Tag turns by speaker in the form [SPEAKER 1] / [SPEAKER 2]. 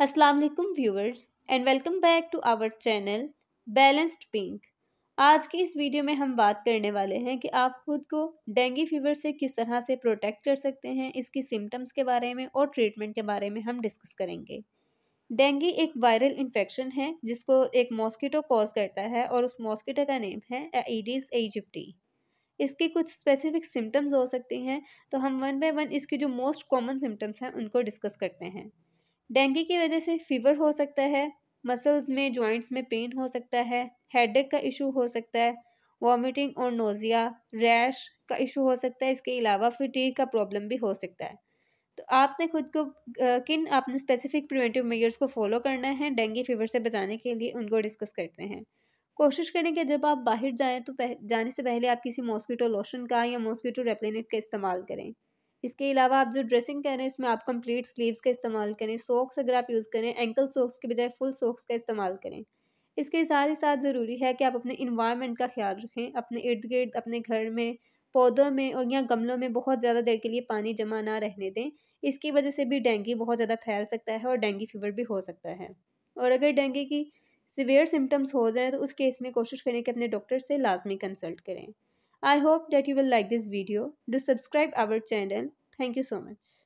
[SPEAKER 1] अस्सलाम वालेकुम viewers and welcome back to our channel balanced pink आज की इस वीडियो में हम बात करने वाले हैं कि आप खुद को डेंगू फीवर से किस तरह से प्रोटेक्ट कर सकते हैं इसकी सिम्टम्स के बारे में और ट्रीटमेंट के बारे में हम डिस्कस करेंगे डेंगू एक वायरल इन्फेक्शन है जिसको एक मॉस्किटो कॉज करता है और उस मॉस्किटो का नेम है एडीज एजिप्टी इसके कुछ स्पेसिफिक सिम्टम्स हो सकते हैं तो हम वन बाय वन इसके जो मोस्ट कॉमन सिम्टम्स हैं उनको डिस्कस करते हैं डेंगू की वजह से फीवर हो सकता है मसल्स में जॉइंट्स में पेन हो सकता है हेडेक का इशू हो सकता है वॉमिटिंग और नोज़िया रैश का इशू हो सकता है इसके अलावा फिटीक का प्रॉब्लम भी हो सकता है तो आपने खुद को किन आपने स्पेसिफिक प्रिवेंटिव मेजर्स को फॉलो करना है डेंगू फीवर से बचाने के लिए उनको डिस्कस करते हैं कोशिश करें कि जब आप बाहर जाएं तो जाने से पहले आप किसी मॉस्किटो लोशन का या मॉस्किटो रेप्लेनेट का इस्तेमाल करें इसके अलावा आप जो ड्रेसिंग कह रहे हैं इसमें आप कंप्लीट स्लीव्स का इस्तेमाल करें सॉक्स अगर आप यूज़ करें एंकल सॉक्स के बजाय फुल सॉक्स का इस्तेमाल करें इसके साथ ही साथ ज़रूरी है कि आप अपने इन्वायरमेंट का ख्याल रखें अपने इर्द गिर्द अपने घर में पौधों में और या गमलों में बहुत ज़्यादा देर के लिए पानी जमा ना रहने दें इसकी वजह से भी डेंगू बहुत ज़्यादा फैल सकता है और डेंगू फीवर भी हो सकता है और अगर डेंगू की सिवियर सिम्टम्स हो जाए तो उस केस में कोशिश करें कि अपने डॉक्टर से लाजमी कंसल्ट करें I hope that you will like this video. Do subscribe our channel. Thank you so much.